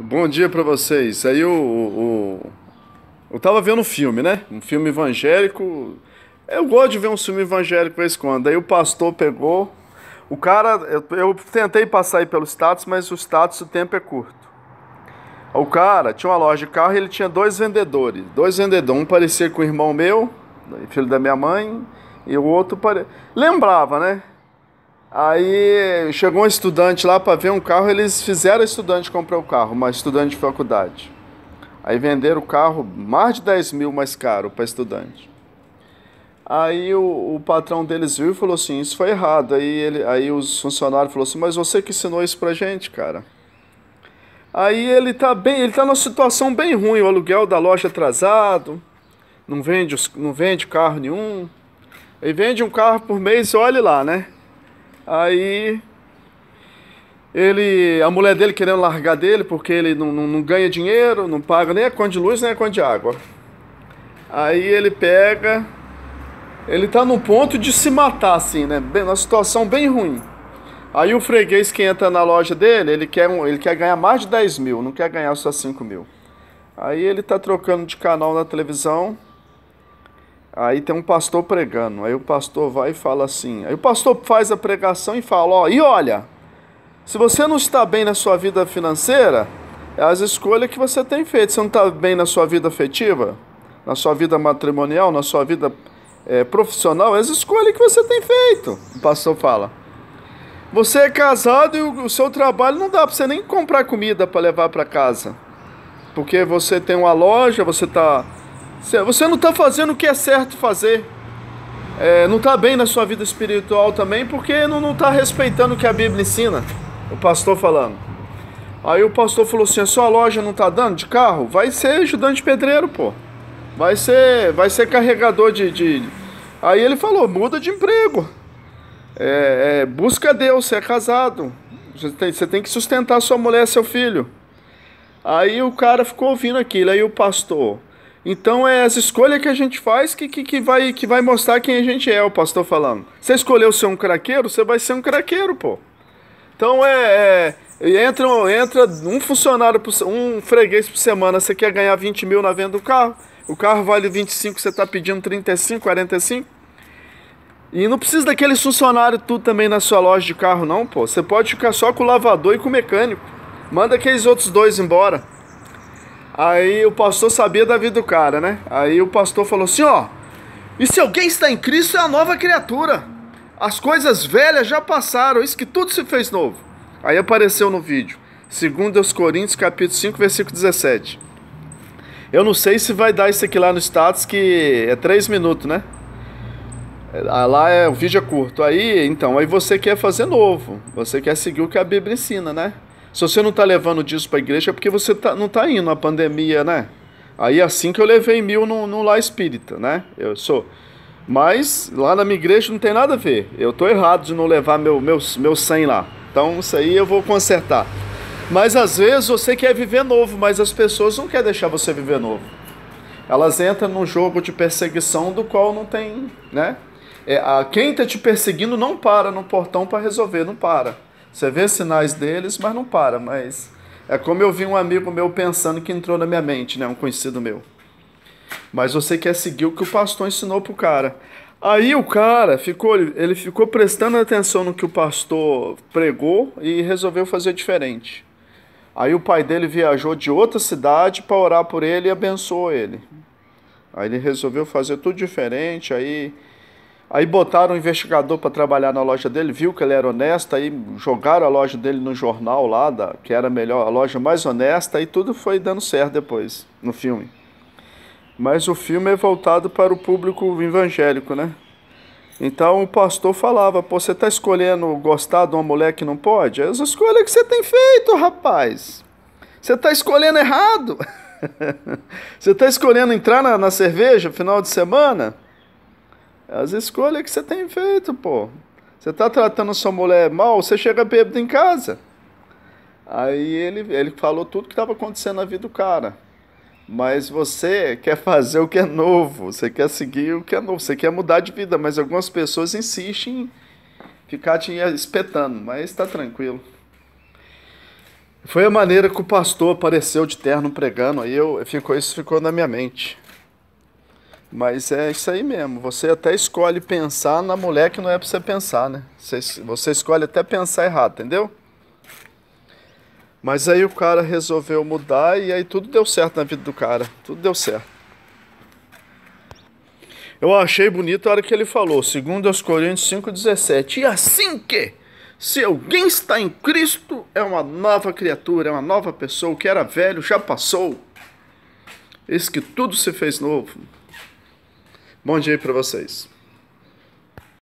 Bom dia para vocês. Aí o, o, eu tava vendo um filme, né? Um filme evangélico. Eu gosto de ver um filme evangélico de vez quando. Aí o pastor pegou. O cara, eu, eu tentei passar aí pelo status, mas o status, o tempo é curto. O cara tinha uma loja de carro e ele tinha dois vendedores. Dois vendedores, um parecia com o irmão meu, filho da minha mãe, e o outro pare... lembrava, né? Aí chegou um estudante lá para ver um carro, eles fizeram estudante comprar o carro, uma estudante de faculdade. Aí venderam o carro mais de 10 mil mais caro para estudante. Aí o, o, patrão deles viu e falou assim, isso foi errado. Aí, ele, aí os funcionários falaram assim, mas você que ensinou isso para gente, cara. Aí ele tá bem, ele tá numa situação bem ruim, o aluguel da loja é atrasado, não vende, não vende carro nenhum. Ele vende um carro por mês, olhe lá, né? Aí ele, a mulher dele querendo largar dele porque ele não, não, não ganha dinheiro, não paga nem a conta de luz nem a conta de água. Aí ele pega, ele tá no ponto de se matar assim, né? Bem, uma situação bem ruim. Aí o freguês que entra na loja dele, ele quer, um, ele quer ganhar mais de 10 mil, não quer ganhar só 5 mil. Aí ele tá trocando de canal na televisão, Aí tem um pastor pregando. Aí o pastor vai e fala assim. Aí o pastor faz a pregação e fala: Ó, e olha, se você não está bem na sua vida financeira, é as escolhas que você tem feito. Você não está bem na sua vida afetiva, na sua vida matrimonial, na sua vida é, profissional, é as escolhas que você tem feito. O pastor fala. Você é casado e o, o seu trabalho não dá para você nem comprar comida para levar para casa. Porque você tem uma loja, você está você não está fazendo o que é certo fazer. É, não está bem na sua vida espiritual também, porque não está respeitando o que a Bíblia ensina. O pastor falando. Aí o pastor falou assim: a sua loja não está dando de carro? Vai ser ajudante pedreiro, pô. Vai ser, vai ser carregador de, de... Aí ele falou: muda de emprego. É, é, busca Deus, você é casado. Você tem, você tem que sustentar sua mulher, seu filho. Aí o cara ficou ouvindo aquilo. Aí o pastor então é essa escolha que a gente faz que, que, que, vai, que vai mostrar quem a gente é, o pastor falando. Você escolheu ser um craqueiro, você vai ser um craqueiro, pô. Então é, é entra, entra um funcionário, por, um freguês por semana, você quer ganhar 20 mil na venda do carro, o carro vale 25, você está pedindo 35, 45. E não precisa daqueles funcionários tudo também na sua loja de carro, não, pô. Você pode ficar só com o lavador e com o mecânico. Manda aqueles outros dois embora. Aí o pastor sabia da vida do cara, né? Aí o pastor falou assim: ó, e se alguém está em Cristo é a nova criatura. As coisas velhas já passaram, isso que tudo se fez novo. Aí apareceu no vídeo, 2 Coríntios capítulo 5, versículo 17. Eu não sei se vai dar isso aqui lá no status, que é 3 minutos, né? É, lá é, o vídeo é curto. Aí, então, aí você quer fazer novo. Você quer seguir o que a Bíblia ensina, né? Se você não está levando disso para a igreja, é porque você tá, não está indo à pandemia, né? Aí é assim que eu levei mil no, no lá espírita, né? Eu sou. Mas lá na minha igreja não tem nada a ver. Eu tô errado de não levar meu, meu, meu 100 lá. Então isso aí eu vou consertar. Mas às vezes você quer viver novo, mas as pessoas não querem deixar você viver novo. Elas entram num jogo de perseguição do qual não tem, né? É, a, quem está te perseguindo não para no portão para resolver, não para. Você vê sinais deles, mas não para. Mas é como eu vi um amigo meu pensando que entrou na minha mente, né? Um conhecido meu. Mas você quer seguir o que o pastor ensinou pro cara. Aí o cara ficou, ele ficou prestando atenção no que o pastor pregou e resolveu fazer diferente. Aí o pai dele viajou de outra cidade para orar por ele e abençoou ele. Aí ele resolveu fazer tudo diferente, aí Aí botaram um investigador para trabalhar na loja dele, viu que ele era honesto, aí jogaram a loja dele no jornal lá, da, que era melhor, a loja mais honesta, e tudo foi dando certo depois, no filme. Mas o filme é voltado para o público evangélico, né? Então o pastor falava, Pô, você está escolhendo gostar de uma mulher que não pode? É as escolhas que você tem feito, rapaz. Você está escolhendo errado. você está escolhendo entrar na, na cerveja final de semana? As escolhas que você tem feito, pô. Você tá tratando sua mulher mal, você chega bêbado em casa. Aí ele, ele falou tudo que estava acontecendo na vida do cara. Mas você quer fazer o que é novo, você quer seguir o que é novo, você quer mudar de vida, mas algumas pessoas insistem em ficar te espetando, mas está tranquilo. Foi a maneira que o pastor apareceu de terno pregando, aí eu, ficou, isso ficou na minha mente. Mas é isso aí mesmo. Você até escolhe pensar na mulher que não é pra você pensar, né? Você, você escolhe até pensar errado, entendeu? Mas aí o cara resolveu mudar e aí tudo deu certo na vida do cara. Tudo deu certo. Eu achei bonito a hora que ele falou, segundo aos Coríntios 5,17. E assim que, se alguém está em Cristo, é uma nova criatura, é uma nova pessoa, o que era velho já passou. Eis que tudo se fez novo. Bom dia para vocês.